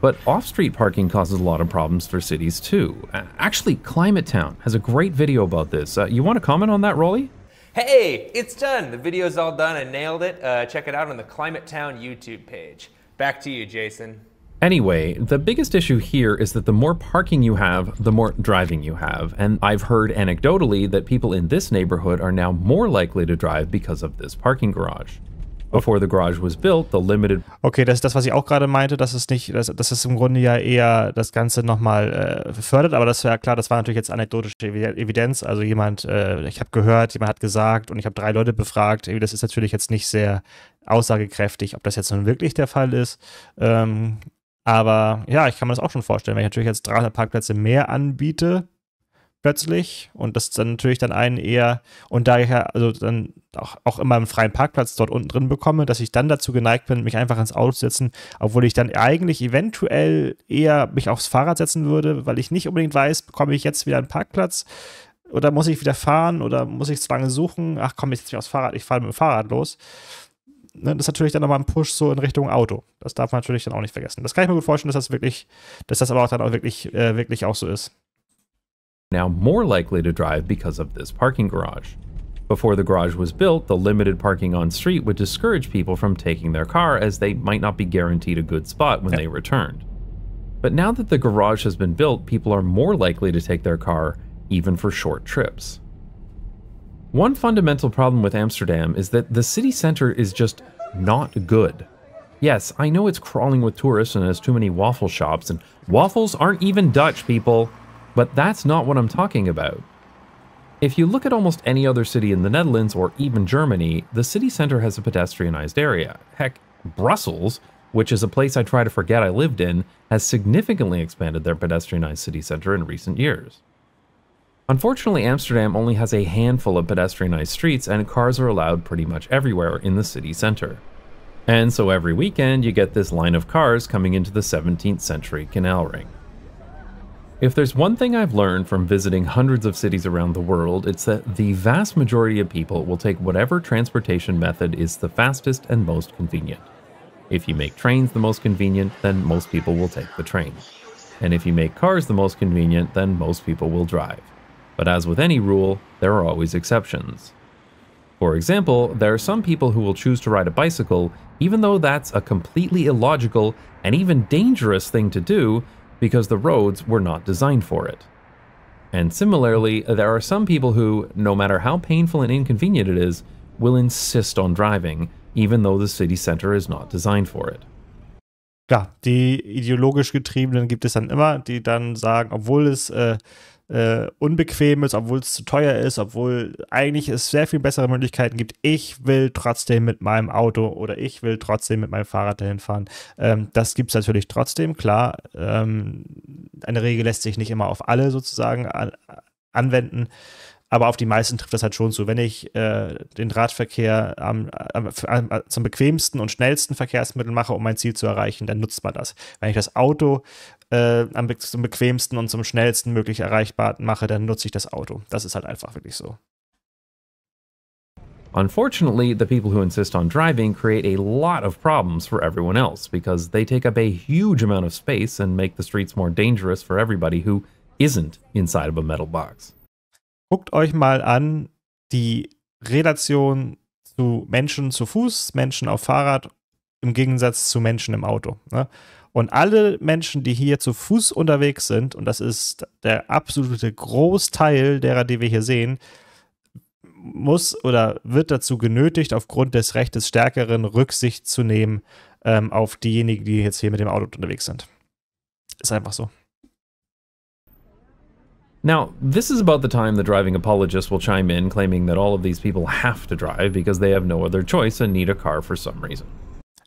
But off street parking causes a lot of problems for cities too. Actually, Climate Town has a great video about this. Uh, you want to comment on that, Rolly? Hey, it's done. The video's all done. I nailed it. Uh, check it out on the Climate Town YouTube page. Back to you, Jason. Anyway, the biggest issue here is that the more parking you have, the more driving you have. And I've heard anecdotally that people in this neighborhood are now more likely to drive because of this parking garage. Before the garage was built, the limited okay, das ist das, was ich auch gerade meinte, dass es nicht, dass, dass es im Grunde ja eher das Ganze nochmal äh, fördert, aber das war ja klar, das war natürlich jetzt anekdotische Evidenz. Also jemand, äh, ich habe gehört, jemand hat gesagt und ich habe drei Leute befragt. Das ist natürlich jetzt nicht sehr aussagekräftig, ob das jetzt nun wirklich der Fall ist. Ähm, aber ja, ich kann mir das auch schon vorstellen, wenn ich natürlich jetzt 300 Parkplätze mehr anbiete, plötzlich und das ist dann natürlich dann einen eher und da ich ja also dann auch, auch immer einen freien Parkplatz dort unten drin bekomme, dass ich dann dazu geneigt bin, mich einfach ins Auto zu setzen, obwohl ich dann eigentlich eventuell eher mich aufs Fahrrad setzen würde, weil ich nicht unbedingt weiß, bekomme ich jetzt wieder einen Parkplatz oder muss ich wieder fahren oder muss ich es lange suchen? Ach komm, ich setze mich aufs Fahrrad, ich fahre mit dem Fahrrad los. Ne, das ist natürlich dann nochmal ein Push so in Richtung Auto. Das darf man natürlich dann auch nicht vergessen. Das kann ich mir gut vorstellen, dass das wirklich, dass das aber auch dann auch wirklich, äh, wirklich auch so ist. now more likely to drive because of this parking garage. Before the garage was built, the limited parking on street would discourage people from taking their car as they might not be guaranteed a good spot when yeah. they returned. But now that the garage has been built, people are more likely to take their car, even for short trips. One fundamental problem with Amsterdam is that the city center is just not good. Yes, I know it's crawling with tourists and has too many waffle shops, and waffles aren't even Dutch, people. But that's not what I'm talking about. If you look at almost any other city in the Netherlands or even Germany, the city center has a pedestrianized area. Heck, Brussels, which is a place I try to forget I lived in, has significantly expanded their pedestrianized city center in recent years. Unfortunately, Amsterdam only has a handful of pedestrianized streets, and cars are allowed pretty much everywhere in the city center. And so every weekend, you get this line of cars coming into the 17th century canal ring. If there's one thing I've learned from visiting hundreds of cities around the world, it's that the vast majority of people will take whatever transportation method is the fastest and most convenient. If you make trains the most convenient, then most people will take the train. And if you make cars the most convenient, then most people will drive. But as with any rule, there are always exceptions. For example, there are some people who will choose to ride a bicycle even though that's a completely illogical and even dangerous thing to do because the roads were not designed for it. And similarly, there are some people who, no matter how painful and inconvenient it is, will insist on driving, even though the city center is not designed for it. Ja, die ideologisch getriebenen gibt es dann immer, die dann sagen, obwohl es äh, äh, unbequem ist, obwohl es zu teuer ist, obwohl eigentlich es sehr viel bessere Möglichkeiten gibt. Ich will trotzdem mit meinem Auto oder ich will trotzdem mit meinem Fahrrad dahin fahren. Ähm, das gibt es natürlich trotzdem, klar. Ähm, eine Regel lässt sich nicht immer auf alle sozusagen an anwenden. Aber auf die meisten trifft das halt schon zu. Wenn ich äh, den Radverkehr am, am, am, zum bequemsten und schnellsten Verkehrsmittel mache, um mein Ziel zu erreichen, dann nutzt man das. Wenn ich das Auto äh, am, zum bequemsten und zum schnellsten möglich erreichbar mache, dann nutze ich das Auto. Das ist halt einfach wirklich so. Unfortunately, the people who insist on driving create a lot of problems for everyone else because they take up a huge amount of space and make the streets more dangerous for everybody who isn't inside of a metal box guckt euch mal an die Relation zu Menschen zu Fuß, Menschen auf Fahrrad im Gegensatz zu Menschen im Auto. Ne? Und alle Menschen, die hier zu Fuß unterwegs sind, und das ist der absolute Großteil derer, die wir hier sehen, muss oder wird dazu genötigt, aufgrund des Rechtes Stärkeren Rücksicht zu nehmen ähm, auf diejenigen, die jetzt hier mit dem Auto unterwegs sind. Ist einfach so. Now, this is about the time the driving apologists will chime in, claiming that all of these people have to drive because they have no other choice and need a car for some reason.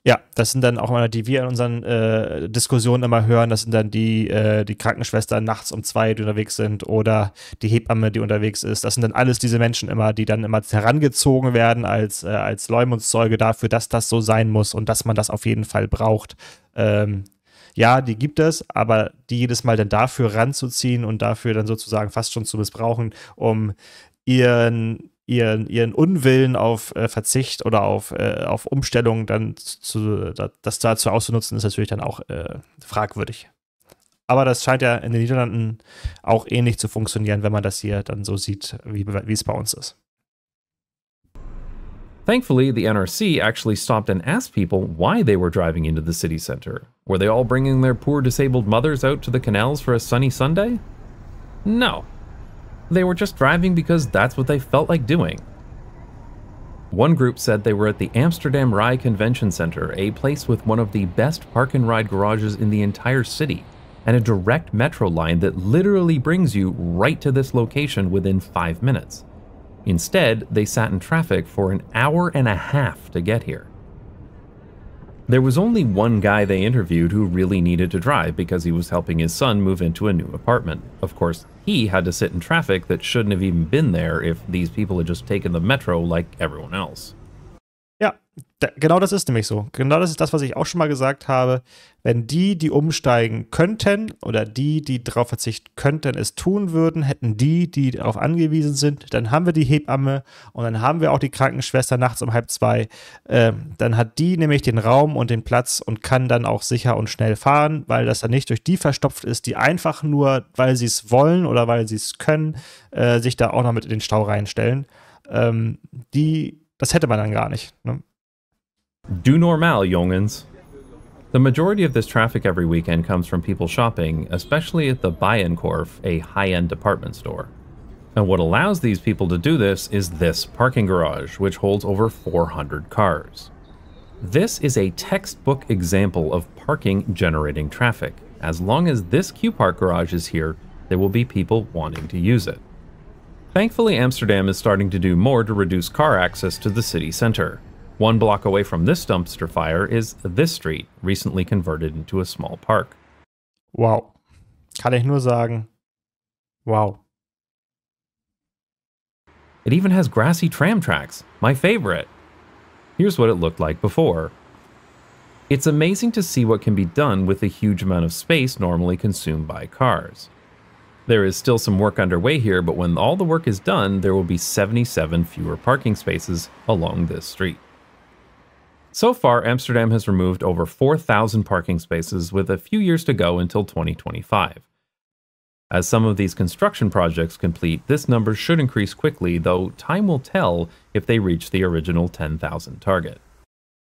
Ja, das sind dann auch immer, die wir in unseren äh, Diskussionen immer hören. Das sind dann die, äh, die Krankenschwestern nachts um zwei, die unterwegs sind, oder die Hebamme, die unterwegs ist. Das sind dann alles diese Menschen immer, die dann immer herangezogen werden als, äh, als Leumundszeuge dafür, dass das so sein muss und dass man das auf jeden Fall braucht. Ähm, ja, die gibt es, aber die jedes Mal dann dafür ranzuziehen und dafür dann sozusagen fast schon zu missbrauchen, um ihren ihren, ihren Unwillen auf äh, Verzicht oder auf, äh, auf Umstellung dann zu, das dazu auszunutzen, ist natürlich dann auch äh, fragwürdig. Aber das scheint ja in den Niederlanden auch ähnlich zu funktionieren, wenn man das hier dann so sieht, wie, wie es bei uns ist. Thankfully, the NRC actually stopped and asked people why they were driving into the city center. Were they all bringing their poor disabled mothers out to the canals for a sunny Sunday? No. They were just driving because that's what they felt like doing. One group said they were at the Amsterdam Rye Convention Center, a place with one of the best park and ride garages in the entire city, and a direct metro line that literally brings you right to this location within five minutes. Instead, they sat in traffic for an hour and a half to get here. There was only one guy they interviewed who really needed to drive because he was helping his son move into a new apartment. Of course, he had to sit in traffic that shouldn't have even been there if these people had just taken the metro like everyone else. Da, genau das ist nämlich so. Genau das ist das, was ich auch schon mal gesagt habe. Wenn die, die umsteigen könnten oder die, die darauf verzichten könnten, es tun würden, hätten die, die darauf angewiesen sind, dann haben wir die Hebamme und dann haben wir auch die Krankenschwester nachts um halb zwei. Ähm, dann hat die nämlich den Raum und den Platz und kann dann auch sicher und schnell fahren, weil das dann nicht durch die verstopft ist, die einfach nur, weil sie es wollen oder weil sie es können, äh, sich da auch noch mit in den Stau reinstellen. Ähm, die, das hätte man dann gar nicht. Ne? Do normal, jongens. The majority of this traffic every weekend comes from people shopping, especially at the Bijenkorf, a high-end department store. And what allows these people to do this is this parking garage, which holds over 400 cars. This is a textbook example of parking generating traffic. As long as this Q-Park garage is here, there will be people wanting to use it. Thankfully, Amsterdam is starting to do more to reduce car access to the city center. One block away from this dumpster fire is this street, recently converted into a small park. Wow. Kann ich nur sagen. Wow. It even has grassy tram tracks, my favorite. Here's what it looked like before. It's amazing to see what can be done with the huge amount of space normally consumed by cars. There is still some work underway here, but when all the work is done, there will be 77 fewer parking spaces along this street. So far, Amsterdam has removed over 4,000 parking spaces with a few years to go until 2025. As some of these construction projects complete, this number should increase quickly, though time will tell if they reach the original 10,000 target.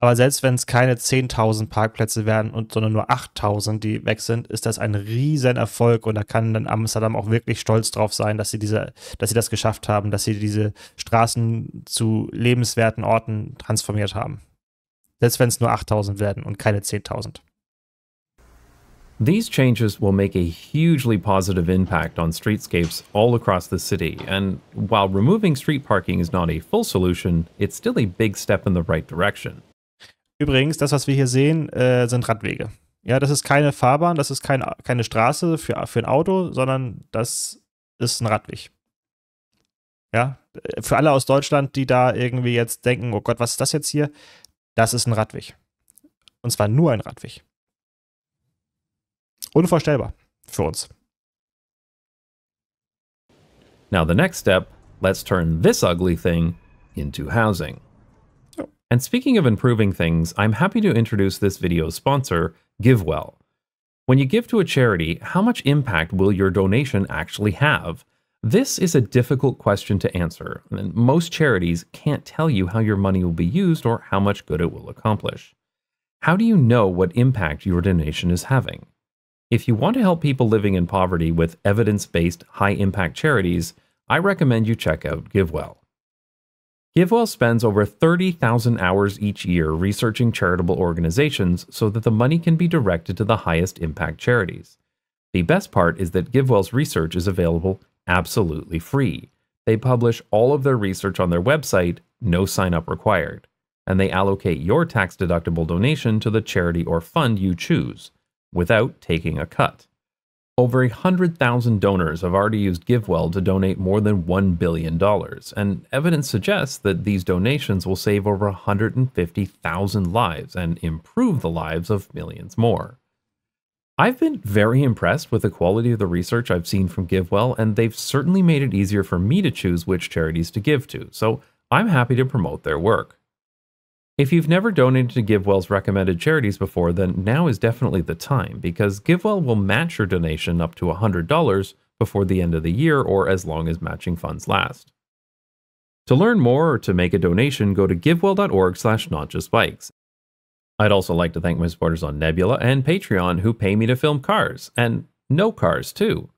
Aber selbst wenn es keine 10,000 Parkplätze werden und sondern nur 8.000, die weg sind, ist das ein Riesenerfolg und da kann dann Amsterdam auch wirklich stolz drauf sein, dass sie diese, dass sie das geschafft haben, dass sie diese Straßen zu lebenswerten Orten transformiert haben. selbst wenn es nur 8000 werden und keine 10.000. These changes will make a hugely positive impact on streetscapes all across the city, and while removing street parking is not a full solution, it's still a big step in the right direction. Übrigens, das, was wir hier sehen, äh, sind Radwege. Ja, das ist keine Fahrbahn, das ist kein, keine Straße für, für ein Auto, sondern das ist ein Radweg. Ja, äh, für alle aus Deutschland, die da irgendwie jetzt denken, oh Gott, was ist das jetzt hier? Das ist ein Radweg. Und zwar nur ein Radweg. Unvorstellbar für uns. Now the next step, let's turn this ugly thing into housing. Oh. And speaking of improving things, I'm happy to introduce this video's sponsor, GiveWell. When you give to a charity, how much impact will your donation actually have? This is a difficult question to answer, and most charities can't tell you how your money will be used or how much good it will accomplish. How do you know what impact your donation is having? If you want to help people living in poverty with evidence based, high impact charities, I recommend you check out GiveWell. GiveWell spends over 30,000 hours each year researching charitable organizations so that the money can be directed to the highest impact charities. The best part is that GiveWell's research is available absolutely free. They publish all of their research on their website, no sign up required, and they allocate your tax deductible donation to the charity or fund you choose without taking a cut. Over 100,000 donors have already used GiveWell to donate more than $1 billion, and evidence suggests that these donations will save over 150,000 lives and improve the lives of millions more. I've been very impressed with the quality of the research I've seen from GiveWell, and they've certainly made it easier for me to choose which charities to give to, so I'm happy to promote their work. If you've never donated to GiveWell's recommended charities before, then now is definitely the time, because GiveWell will match your donation up to $100 before the end of the year or as long as matching funds last. To learn more or to make a donation, go to givewell.org slash notjustbikes, I'd also like to thank my supporters on Nebula and Patreon who pay me to film cars, and no cars too.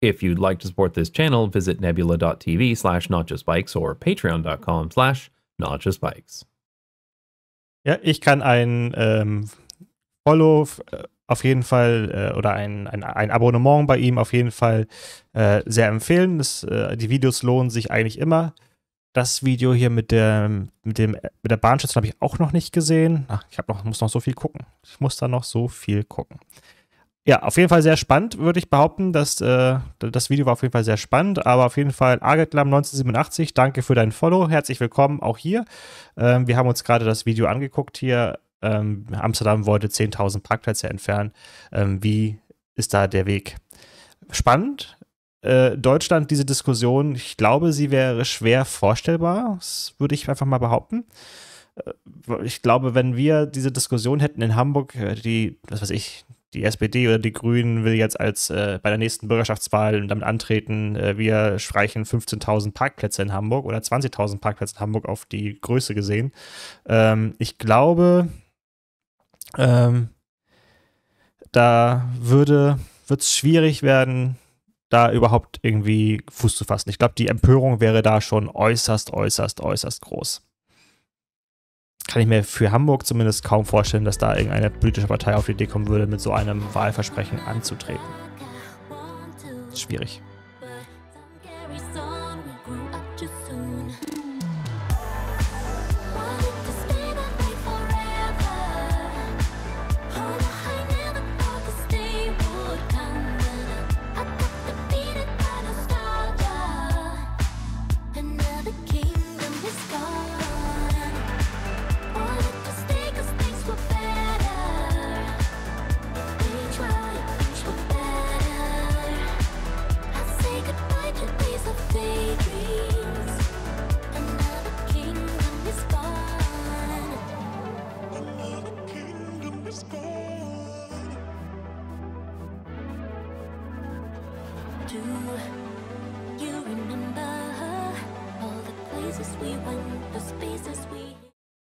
If you'd like to support this channel, visit nebula.tv slash notjustbikes or patreon.com slash notjustbikes. Ja, ich kann ein ähm, Follow äh, auf jeden Fall äh, oder ein, ein, ein, Abonnement bei ihm auf jeden Fall äh, sehr empfehlen. Das, äh, die Videos lohnen sich eigentlich immer. das Video hier mit der, mit dem, mit der Bahnstation habe ich auch noch nicht gesehen. Ach, ich noch, muss noch so viel gucken. Ich muss da noch so viel gucken. Ja, auf jeden Fall sehr spannend, würde ich behaupten. Dass, äh, das Video war auf jeden Fall sehr spannend, aber auf jeden Fall Agatlam 1987, danke für dein Follow. Herzlich willkommen auch hier. Ähm, wir haben uns gerade das Video angeguckt hier. Ähm, Amsterdam wollte 10.000 Parkplätze entfernen. Ähm, wie ist da der Weg? Spannend, äh, Deutschland diese Diskussion, ich glaube, sie wäre schwer vorstellbar, das würde ich einfach mal behaupten. Äh, ich glaube, wenn wir diese Diskussion hätten in Hamburg, äh, die, was weiß ich, die SPD oder die Grünen will jetzt als äh, bei der nächsten Bürgerschaftswahl damit antreten, äh, wir streichen 15.000 Parkplätze in Hamburg oder 20.000 Parkplätze in Hamburg auf die Größe gesehen. Ähm, ich glaube, ähm, da würde es schwierig werden, da überhaupt irgendwie Fuß zu fassen. Ich glaube, die Empörung wäre da schon äußerst, äußerst, äußerst groß. Kann ich mir für Hamburg zumindest kaum vorstellen, dass da irgendeine politische Partei auf die Idee kommen würde, mit so einem Wahlversprechen anzutreten. Schwierig.